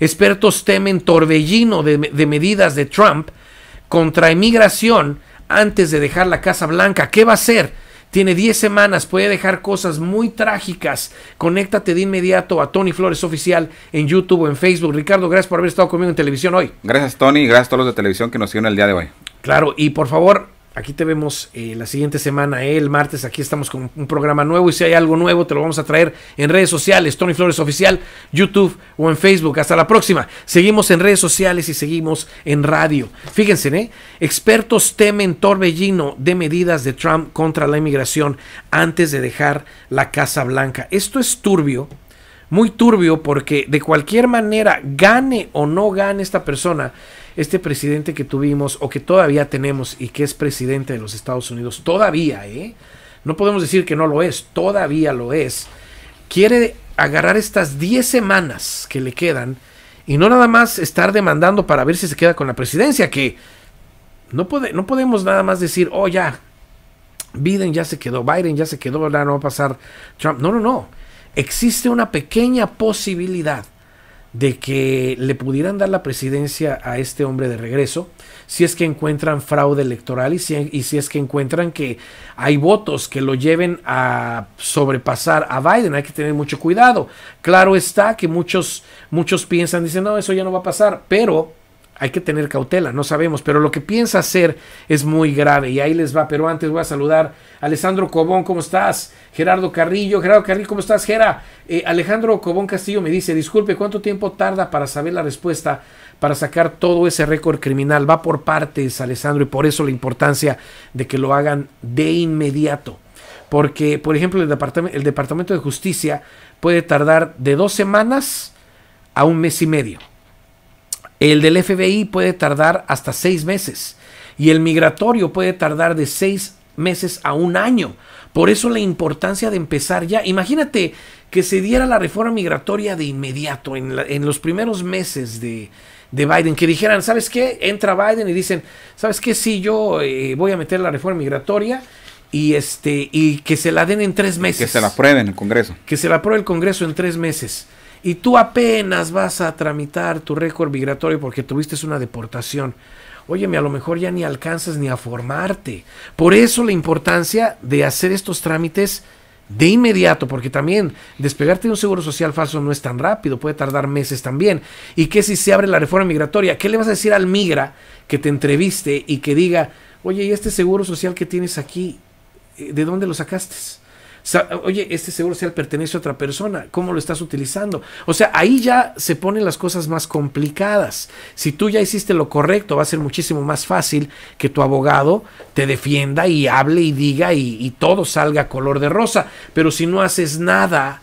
Expertos temen torbellino de, medidas de Trump contra emigración antes de dejar la Casa Blanca. ¿Qué va a hacer? Tiene 10 semanas, puede dejar cosas muy trágicas. Conéctate de inmediato a Tony Flores Oficial en YouTube o en Facebook. Ricardo, gracias por haber estado conmigo en televisión hoy. Gracias, Tony. y Gracias a todos los de televisión que nos siguen el día de hoy. Claro, y por favor, Aquí te vemos eh, la siguiente semana, eh, el martes. Aquí estamos con un programa nuevo y si hay algo nuevo te lo vamos a traer en redes sociales, Tony Flores Oficial, YouTube o en Facebook. Hasta la próxima. Seguimos en redes sociales y seguimos en radio. Fíjense, ¿eh? expertos temen torbellino de medidas de Trump contra la inmigración antes de dejar la Casa Blanca. Esto es turbio, muy turbio porque de cualquier manera, gane o no gane esta persona, este presidente que tuvimos o que todavía tenemos y que es presidente de los Estados Unidos, todavía, ¿eh? No podemos decir que no lo es, todavía lo es. Quiere agarrar estas 10 semanas que le quedan y no nada más estar demandando para ver si se queda con la presidencia, que no, puede, no podemos nada más decir, oh ya, Biden ya se quedó, Biden ya se quedó, no va a pasar Trump. No, no, no. Existe una pequeña posibilidad de que le pudieran dar la presidencia a este hombre de regreso si es que encuentran fraude electoral y si, y si es que encuentran que hay votos que lo lleven a sobrepasar a Biden. Hay que tener mucho cuidado. Claro está que muchos, muchos piensan, dicen, no, eso ya no va a pasar, pero hay que tener cautela, no sabemos, pero lo que piensa hacer es muy grave y ahí les va, pero antes voy a saludar a Alessandro Cobón, ¿cómo estás? Gerardo Carrillo, Gerardo Carrillo, ¿cómo estás? Gera, eh, Alejandro Cobón Castillo me dice, disculpe, ¿cuánto tiempo tarda para saber la respuesta para sacar todo ese récord criminal? Va por partes, Alessandro, y por eso la importancia de que lo hagan de inmediato. Porque, por ejemplo, el el departamento de Justicia puede tardar de dos semanas a un mes y medio el del FBI puede tardar hasta seis meses y el migratorio puede tardar de seis meses a un año. Por eso la importancia de empezar ya. Imagínate que se diera la reforma migratoria de inmediato, en, los primeros meses de, Biden, que dijeran, ¿sabes qué? Entra Biden y dicen, ¿sabes qué? Sí, yo eh, voy a meter la reforma migratoria y, este, y que se la den en tres meses. Que se la en el Congreso. Que se la apruebe el Congreso en tres meses y tú apenas vas a tramitar tu récord migratorio porque tuviste una deportación. Óyeme, a lo mejor ya ni alcanzas ni a formarte. Por eso la importancia de hacer estos trámites de inmediato, porque también despegarte de un seguro social falso no es tan rápido, puede tardar meses también. ¿Y qué si se abre la reforma migratoria? ¿Qué le vas a decir al migra que te entreviste y que diga, oye, ¿y este seguro social que tienes aquí, eh, de dónde lo sacaste? Oye, este seguro social pertenece a otra persona, ¿cómo lo estás utilizando? O sea, ahí ya se ponen las cosas más complicadas. Si tú ya hiciste lo correcto, va a ser muchísimo más fácil que tu abogado te defienda y hable y diga y, todo salga color de rosa. Pero si no haces nada,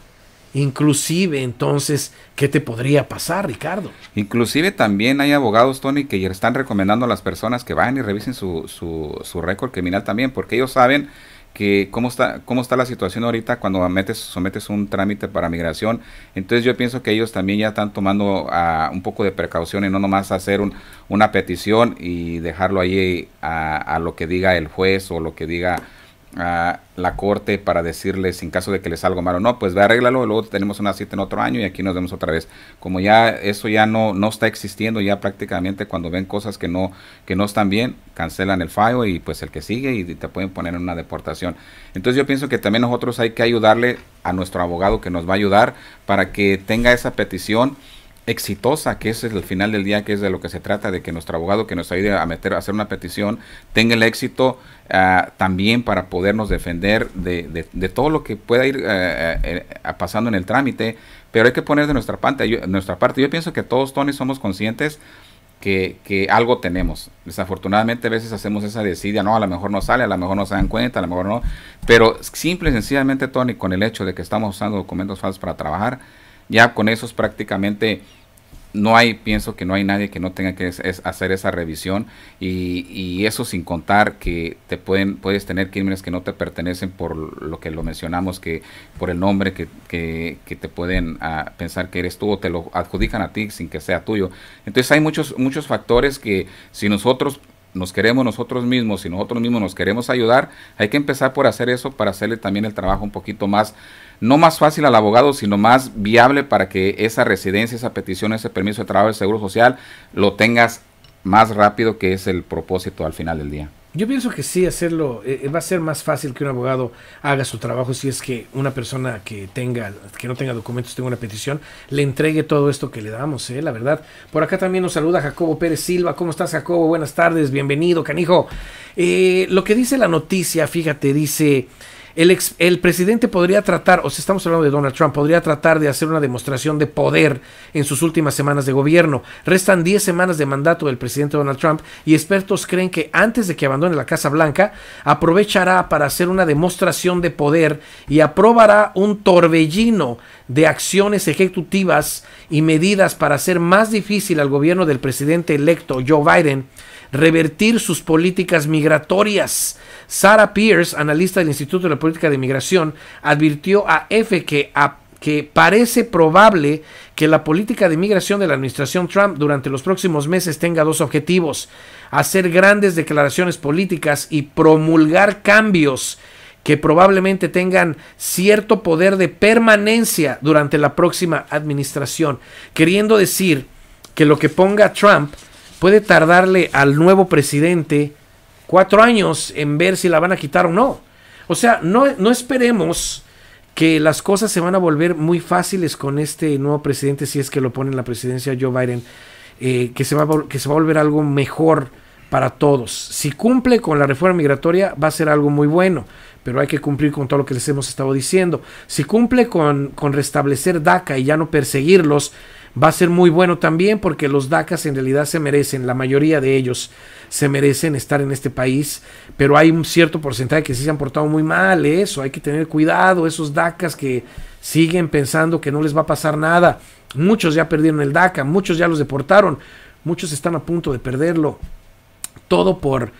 Inclusive, entonces, ¿qué te podría pasar, Ricardo? Inclusive también hay abogados, Tony, que están recomendando a las personas que vayan y revisen su, su, su récord criminal también, porque ellos saben que cómo está, cómo está la situación ahorita cuando metes, sometes un trámite para migración. Entonces yo pienso que ellos también ya están tomando ah, un poco de precaución y no nomás hacer una petición y dejarlo ahí a, ah, a lo que diga el juez o lo que diga la corte para decirles en caso de que les salga mal o no, pues ve arréglalo, luego tenemos una cita en otro año y aquí nos vemos otra vez. Como ya eso ya no, no está existiendo, ya prácticamente cuando ven cosas que no, que no están bien, cancelan el fallo y pues el que sigue y te pueden poner en una deportación. Entonces yo pienso que también nosotros hay que ayudarle a nuestro abogado que nos va a ayudar para que tenga esa petición exitosa, que ese es el final del día, que es de lo que se trata, de que nuestro abogado que nos ayude a meter, a hacer una petición, tenga el éxito ah, también para podernos defender de, de, todo lo que pueda ir eh, eh, eh, pasando en el trámite, pero hay que poner de nuestra parte, yo, nuestra parte. Yo pienso que todos, Tony, somos conscientes que, que, algo tenemos. Desafortunadamente a veces hacemos esa desidia, no, a lo mejor no sale, a lo mejor no se dan cuenta, a lo mejor no, pero simple y sencillamente, Tony, con el hecho de que estamos usando documentos falsos para trabajar, ya con esos prácticamente no hay, pienso que no hay nadie que no tenga que hacer esa revisión y, eso sin contar que te pueden, puedes tener crímenes que no te pertenecen por lo que lo mencionamos, que por el nombre que, que, te pueden ah, pensar que eres tú o te lo adjudican a ti sin que sea tuyo. Entonces hay muchos, muchos factores que si nosotros nos queremos nosotros mismos y nosotros mismos nos queremos ayudar, hay que empezar por hacer eso para hacerle también el trabajo un poquito más, no más fácil al abogado, sino más viable para que esa residencia, esa petición, ese permiso de trabajo del Seguro Social lo tengas más rápido que es el propósito al final del día. Yo pienso que sí, hacerlo eh, eh, va a ser más fácil que un abogado haga su trabajo si es que una persona que tenga, que no tenga documentos, tenga una petición, le entregue todo esto que le damos, eh, la verdad. Por acá también nos saluda Jacobo Pérez Silva. ¿Cómo estás, Jacobo? Buenas tardes, bienvenido, canijo. Eh, lo que dice la noticia, fíjate, dice el, ex, el, presidente podría tratar, o si estamos hablando de Donald Trump, podría tratar de hacer una demostración de poder en sus últimas semanas de gobierno. Restan 10 semanas de mandato del presidente Donald Trump y expertos creen que antes de que abandone la Casa Blanca, aprovechará para hacer una demostración de poder y aprobará un torbellino de acciones ejecutivas y medidas para hacer más difícil al gobierno del presidente electo Joe Biden revertir sus políticas migratorias. Sarah Pierce, analista del Instituto de la Política de Migración, advirtió a EFE que, que parece probable que la política de migración de la administración Trump durante los próximos meses tenga dos objetivos, hacer grandes declaraciones políticas y promulgar cambios que probablemente tengan cierto poder de permanencia durante la próxima administración, queriendo decir que lo que ponga Trump puede tardarle al nuevo presidente cuatro años en ver si la van a quitar o no. O sea, no, no esperemos que las cosas se van a volver muy fáciles con este nuevo presidente si es que lo pone en la presidencia Joe Biden, eh, que, se va a, que se va a volver algo mejor para todos. Si cumple con la reforma migratoria va a ser algo muy bueno, pero hay que cumplir con todo lo que les hemos estado diciendo. Si cumple con, con restablecer DACA y ya no perseguirlos, va a ser muy bueno también porque los DACAs en realidad se merecen, la mayoría de ellos se merecen estar en este país, pero hay un cierto porcentaje que sí se han portado muy mal, eso, hay que tener cuidado, esos DACAs que siguen pensando que no les va a pasar nada, muchos ya perdieron el DACA, muchos ya los deportaron, muchos están a punto de perderlo, todo por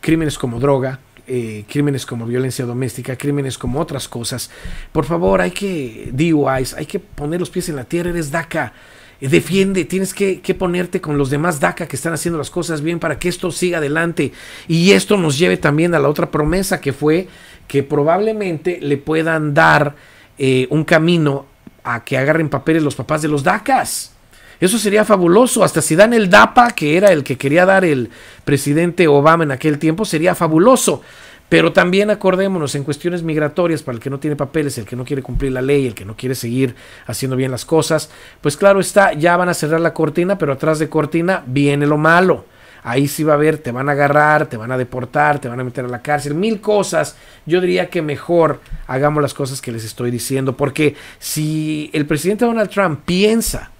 crímenes como droga, eh, crímenes como violencia doméstica, crímenes como otras cosas. Por favor, hay que, DUIs, hay que poner los pies en la tierra, eres DACA. Eh, defiende, tienes que, ponerte con los demás DACA que están haciendo las cosas bien para que esto siga adelante. Y esto nos lleve también a la otra promesa que fue que probablemente le puedan dar eh, un camino a que agarren papeles los papás de los DACAs. Eso sería fabuloso. Hasta si dan el DAPA, que era el que quería dar el presidente Obama en aquel tiempo, sería fabuloso. Pero también acordémonos en cuestiones migratorias, para el que no tiene papeles, el que no quiere cumplir la ley, el que no quiere seguir haciendo bien las cosas, pues claro está, ya van a cerrar la cortina, pero atrás de cortina viene lo malo. Ahí sí va a haber, te van a agarrar, te van a deportar, te van a meter a la cárcel, mil cosas. Yo diría que mejor hagamos las cosas que les estoy diciendo, porque si el presidente Donald Trump piensa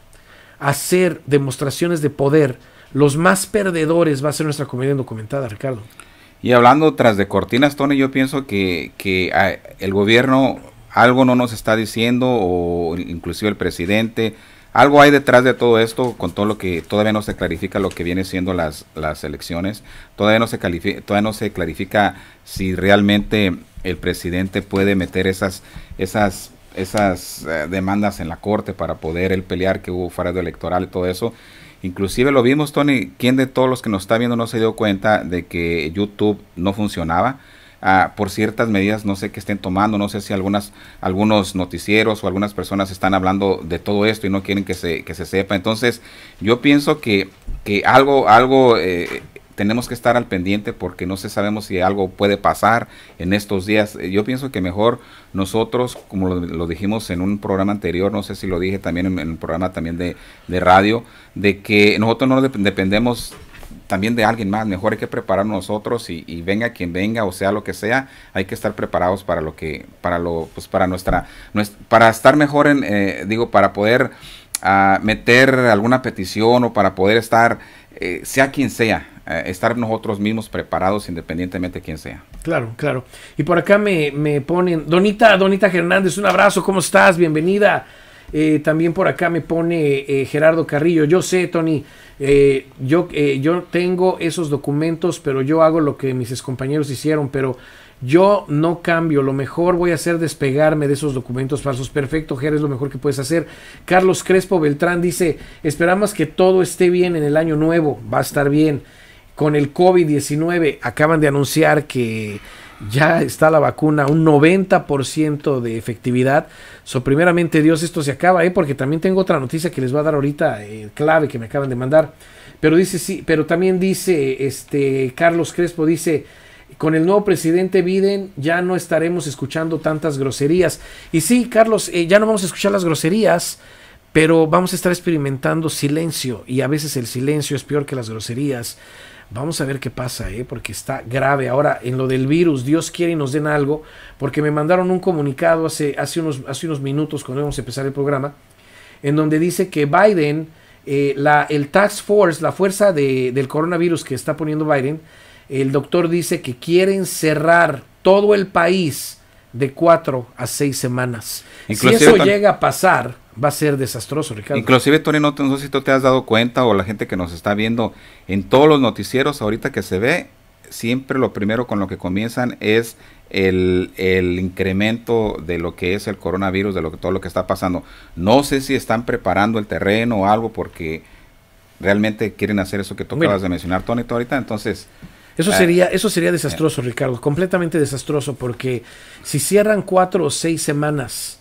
hacer demostraciones de poder, los más perdedores va a ser nuestra comedia indocumentada, Ricardo. Y hablando tras de cortinas, Tony, yo pienso que, ah, el gobierno algo no nos está diciendo, o inclusive el presidente, algo hay detrás de todo esto, con todo lo que todavía no se clarifica lo que viene siendo las, las elecciones, todavía no, se todavía no se clarifica si realmente el presidente puede meter esas, esas esas eh, demandas en la corte para poder el pelear que hubo fraude electoral y todo eso. Inclusive lo vimos, Tony, ¿quién de todos los que nos está viendo no se dio cuenta de que YouTube no funcionaba? Ah, por ciertas medidas, no sé qué estén tomando, no sé si algunas, algunos noticieros o algunas personas están hablando de todo esto y no quieren que se, que se sepa. Entonces, yo pienso que, que algo, algo eh, tenemos que estar al pendiente porque no se sabemos si algo puede pasar en estos días. Eh, yo pienso que mejor nosotros, como lo, dijimos en un programa anterior, no sé si lo dije también en, un programa también de, radio, de que nosotros no dependemos también de alguien más, mejor hay que prepararnos nosotros y, venga quien venga o sea lo que sea, hay que estar preparados para lo que, para lo, pues para nuestra, para estar mejor en, eh, digo, para poder ah, meter alguna petición o para poder estar eh, sea quien sea, eh, estar nosotros mismos preparados independientemente de quien sea. Claro, claro. Y por acá me, ponen, Donita, Donita Hernández, un abrazo, ¿cómo estás? Bienvenida. Eh, también por acá me pone Gerardo Carrillo. Yo sé, Tony, yo, yo tengo esos documentos, pero yo hago lo que mis compañeros hicieron, pero yo no cambio, lo mejor voy a hacer despegarme de esos documentos falsos. Perfecto, Ger, es lo mejor que puedes hacer. Carlos Crespo Beltrán dice, esperamos que todo esté bien en el año nuevo, va a estar bien. Con el COVID-19 acaban de anunciar que ya está la vacuna, un 90% de efectividad. So, primeramente Dios, esto se acaba, ¿eh? porque también tengo otra noticia que les voy a dar ahorita, eh, clave que me acaban de mandar. Pero dice, sí, pero también dice, este, Carlos Crespo dice, con el nuevo presidente Biden ya no estaremos escuchando tantas groserías. Y sí, Carlos, eh, ya no vamos a escuchar las groserías, pero vamos a estar experimentando silencio y a veces el silencio es peor que las groserías. Vamos a ver qué pasa, eh, porque está grave. Ahora, en lo del virus, Dios quiere y nos den algo, porque me mandaron un comunicado hace, hace, unos, hace unos minutos, cuando íbamos a empezar el programa, en donde dice que Biden, eh, la, el Tax Force, la fuerza de, del coronavirus que está poniendo Biden, el doctor dice que quieren cerrar todo el país de cuatro a seis semanas. si eso llega a pasar, va a ser desastroso, Ricardo. Inclusive, Tony, no, sé si tú te has dado cuenta o la gente que nos está viendo en todos los noticieros ahorita que se ve, siempre lo primero con lo que comienzan es el, incremento de lo que es el coronavirus, de lo que, todo lo que está pasando. No sé si están preparando el terreno o algo porque realmente quieren hacer eso que tú acabas de mencionar, Tony, ahorita. Entonces... Eso ah. sería, eso sería desastroso, eh. Ricardo, completamente desastroso, porque si cierran cuatro o seis semanas,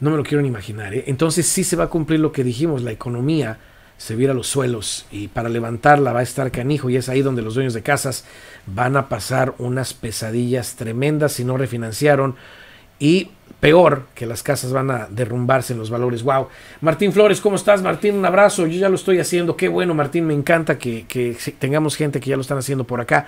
no me lo quiero ni imaginar. ¿eh? Entonces sí se va a cumplir lo que dijimos, la economía se vira los suelos y para levantarla va a estar canijo y es ahí donde los dueños de casas van a pasar unas pesadillas tremendas si no refinanciaron y peor que las casas van a derrumbarse en los valores. Wow. Martín Flores, ¿cómo estás? Martín, un abrazo. Yo ya lo estoy haciendo. Qué bueno, Martín. Me encanta que, que tengamos gente que ya lo están haciendo por acá.